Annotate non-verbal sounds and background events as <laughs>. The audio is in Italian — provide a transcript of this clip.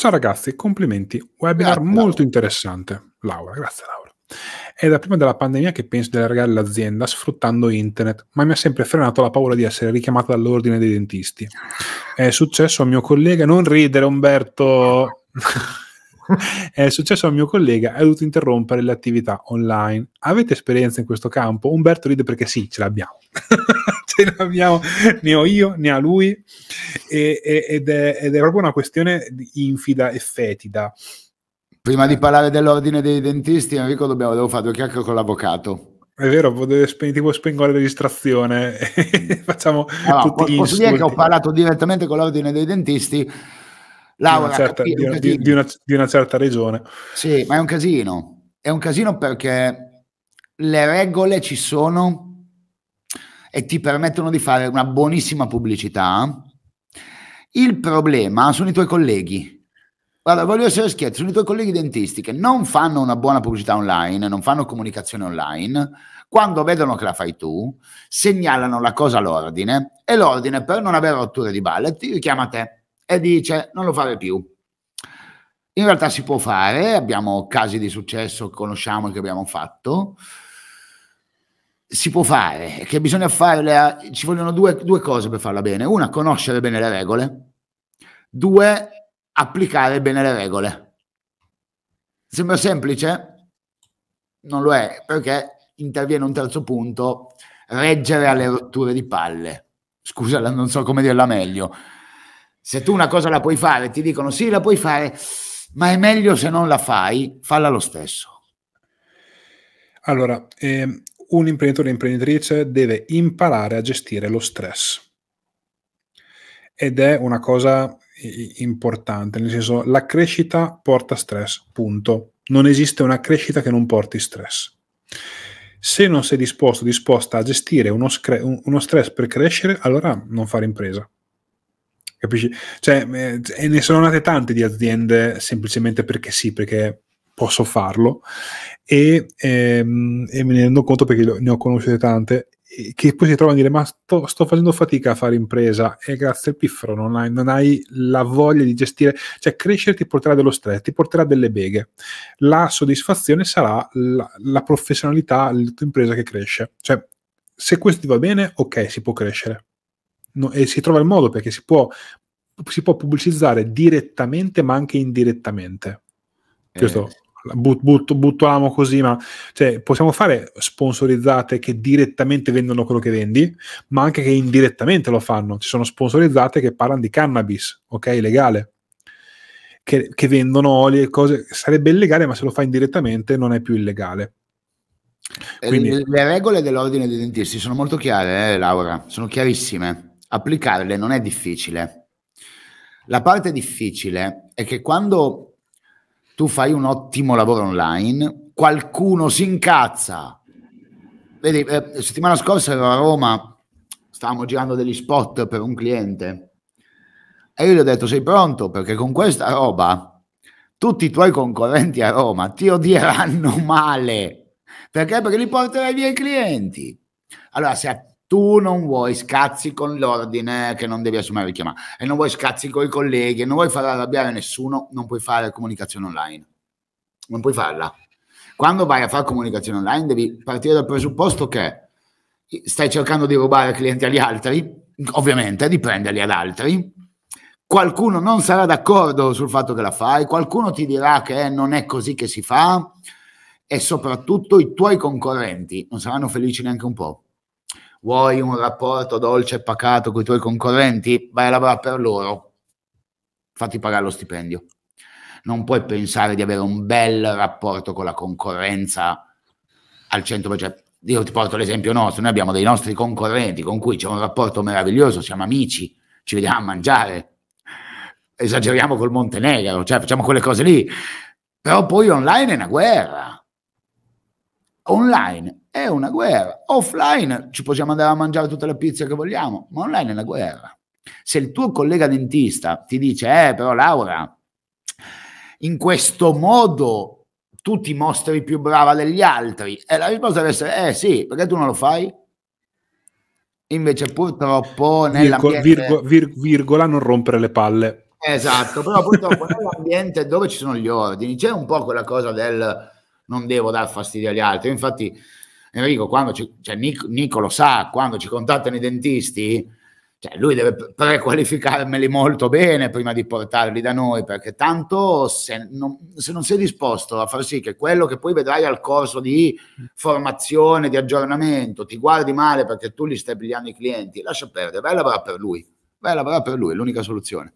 Ciao ragazzi, complimenti. Webinar grazie, molto Laura. interessante. Laura, grazie Laura. È da prima della pandemia che penso di allargare l'azienda sfruttando internet, ma mi ha sempre frenato la paura di essere richiamata dall'ordine dei dentisti. È successo a mio collega, non ridere Umberto. <laughs> è successo a mio collega, ha dovuto interrompere le attività online. Avete esperienza in questo campo? Umberto ride perché sì, ce l'abbiamo. <laughs> ce <laughs> l'abbiamo né ho io né a lui e, e, ed, è, ed, è, proprio una questione infida e fetida. Prima di parlare dell'ordine dei dentisti, Enrico, dobbiamo, devo fare due chiacchiere con l'avvocato. È vero, tipo spengo la registrazione <laughs> facciamo allora, ah, tutti posso gli Posso che ho parlato direttamente con l'ordine dei dentisti Laura, di, una certa, di, un di, di, una, di una certa regione. Sì, ma è un casino. È un casino perché le regole ci sono, e ti permettono di fare una buonissima pubblicità, il problema sono i tuoi colleghi. Guarda, voglio essere scherzo, sono i tuoi colleghi dentisti che non fanno una buona pubblicità online, non fanno comunicazione online, quando vedono che la fai tu, segnalano la cosa all'ordine e l'ordine per non avere rotture di balle ti richiama a te e dice non lo fare più. In realtà si può fare, abbiamo casi di successo che conosciamo e che abbiamo fatto, si può fare, che bisogna fare, ci vogliono due, due cose per farla bene. Una, conoscere bene le regole. Due, applicare bene le regole. Sembra semplice? Non lo è, perché interviene un terzo punto, reggere alle rotture di palle. Scusa, non so come dirla meglio. Se tu una cosa la puoi fare, ti dicono sì, la puoi fare, ma è meglio se non la fai, falla lo stesso. Allora, eh, un imprenditore o imprenditrice deve imparare a gestire lo stress. Ed è una cosa importante, nel senso la crescita porta stress, punto. Non esiste una crescita che non porti stress. Se non sei disposto, disposta a gestire uno, scre- uno stress per crescere, allora non fare impresa. Capisci? Cioè, eh, e ne sono nate tante di aziende semplicemente perché sì, perché posso farlo e, ehm, e me ne rendo conto perché ne ho conosciute tante che poi si trovano a dire ma sto, sto, facendo fatica a fare impresa e grazie al piffero non hai, non hai, la voglia di gestire cioè crescere ti porterà dello stress ti porterà delle beghe la soddisfazione sarà la, la professionalità la tua impresa che cresce cioè se questo ti va bene ok si può crescere no, e si trova il modo perché si può, si può pubblicizzare direttamente ma anche indirettamente eh, questo but, but, buttiamo così, ma cioè, possiamo fare sponsorizzate che direttamente vendono quello che vendi, ma anche che indirettamente lo fanno. Ci sono sponsorizzate che parlano di cannabis, ok, legale. Che, che vendono oli e cose sarebbe illegale, ma se lo fai indirettamente non è più illegale. Eh, Quindi... Le, le regole dell'ordine dei dentisti sono molto chiare, eh, Laura, sono chiarissime. Applicarle non è difficile. La parte difficile è che quando tu fai un ottimo lavoro online, qualcuno si incazza. Vedi, eh, settimana scorsa ero a Roma, stavamo girando degli spot per un cliente e io gli ho detto sei pronto perché con questa roba tutti i tuoi concorrenti a Roma ti odieranno <laughs> male. Perché? Perché li porterai via i clienti. Allora, se a tu non vuoi scazzi con l'ordine che non devi assumere richiamata e non vuoi scazzi con i colleghi e non vuoi far arrabbiare nessuno, non puoi fare comunicazione online. Non puoi farla. Quando vai a fare comunicazione online devi partire dal presupposto che stai cercando di rubare clienti agli altri, ovviamente di prenderli ad altri. Qualcuno non sarà d'accordo sul fatto che la fai, qualcuno ti dirà che non è così che si fa e soprattutto i tuoi concorrenti non saranno felici neanche un po' Vuoi un rapporto dolce e pacato con i tuoi concorrenti? Vai a lavorare per loro. Fatti pagare lo stipendio. Non puoi pensare di avere un bel rapporto con la concorrenza al 100%. Cioè, io ti porto l'esempio nostro, noi abbiamo dei nostri concorrenti con cui c'è un rapporto meraviglioso, siamo amici, ci vediamo a mangiare, esageriamo col Montenegro, cioè facciamo quelle cose lì, però poi online è una guerra online è una guerra. Offline ci possiamo andare a mangiare tutte le pizze che vogliamo, ma online è una guerra. Se il tuo collega dentista ti dice, eh però Laura, in questo modo tu ti mostri più brava degli altri, e la risposta deve essere, eh sì, perché tu non lo fai? Invece purtroppo nell'ambiente... Virgo, virgo, virgola non rompere le palle. Esatto, però purtroppo nell'ambiente dove ci sono gli ordini c'è un po' quella cosa del non devo dar fastidio agli altri. infatti, Enrico, quando ci, cioè, Nic- Nicolo sa, quando ci contattano i dentisti, cioè, lui deve prequalificarmeli molto bene prima di portarli da noi, perché tanto se non, se non, sei disposto a far sì che quello che poi vedrai al corso di formazione, di aggiornamento, ti guardi male perché tu gli stai pigliando i clienti, lascia perdere, vai a lavorare per lui, vai a lavorare per lui, è l'unica soluzione.